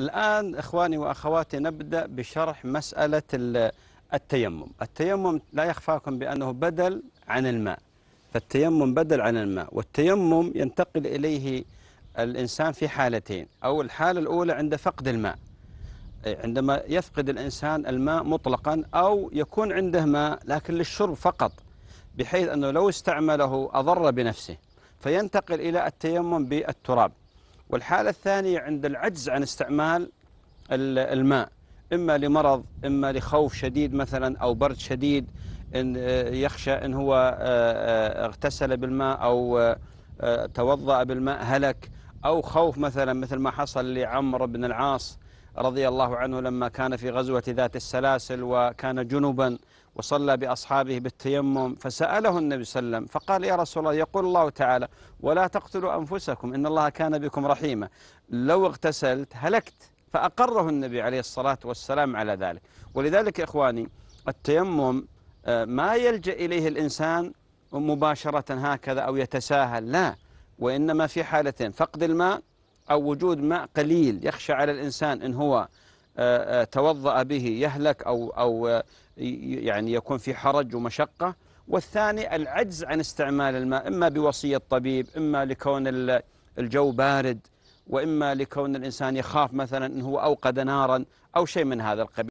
الآن إخواني وأخواتي نبدأ بشرح مسألة التيمم التيمم لا يخفاكم بأنه بدل عن الماء فالتيمم بدل عن الماء والتيمم ينتقل إليه الإنسان في حالتين أو الحالة الأولى عند فقد الماء إيه، عندما يفقد الإنسان الماء مطلقا أو يكون عنده ماء لكن للشرب فقط بحيث أنه لو استعمله أضر بنفسه فينتقل إلى التيمم بالتراب والحالة الثانية عند العجز عن استعمال الماء إما لمرض إما لخوف شديد مثلا أو برد شديد إن يخشى إن هو آه، آه، اغتسل بالماء أو آه، توضأ بالماء هلك أو خوف مثلا مثل ما حصل لعمر بن العاص رضي الله عنه لما كان في غزوة ذات السلاسل وكان جنبا وصلى بأصحابه بالتيمم فسأله النبي صلى الله عليه وسلم فقال يا رسول الله يقول الله تعالى ولا تقتلوا أنفسكم إن الله كان بكم رحيما لو اغتسلت هلكت فأقره النبي عليه الصلاة والسلام على ذلك ولذلك إخواني التيمم آه، ما يلجأ إليه الإنسان مباشرة هكذا أو يتساهل لا وإنما في حالتين فقد الماء أو وجود ماء قليل يخشى على الإنسان إن هو آه، آه، توضأ به يهلك أو, أو آه، يعني يكون في حرج ومشقة والثاني العجز عن استعمال الماء إما بوصية طبيب إما لكون الجو بارد وإما لكون الإنسان يخاف مثلا أنه أوقد نارا أو شيء من هذا القبيل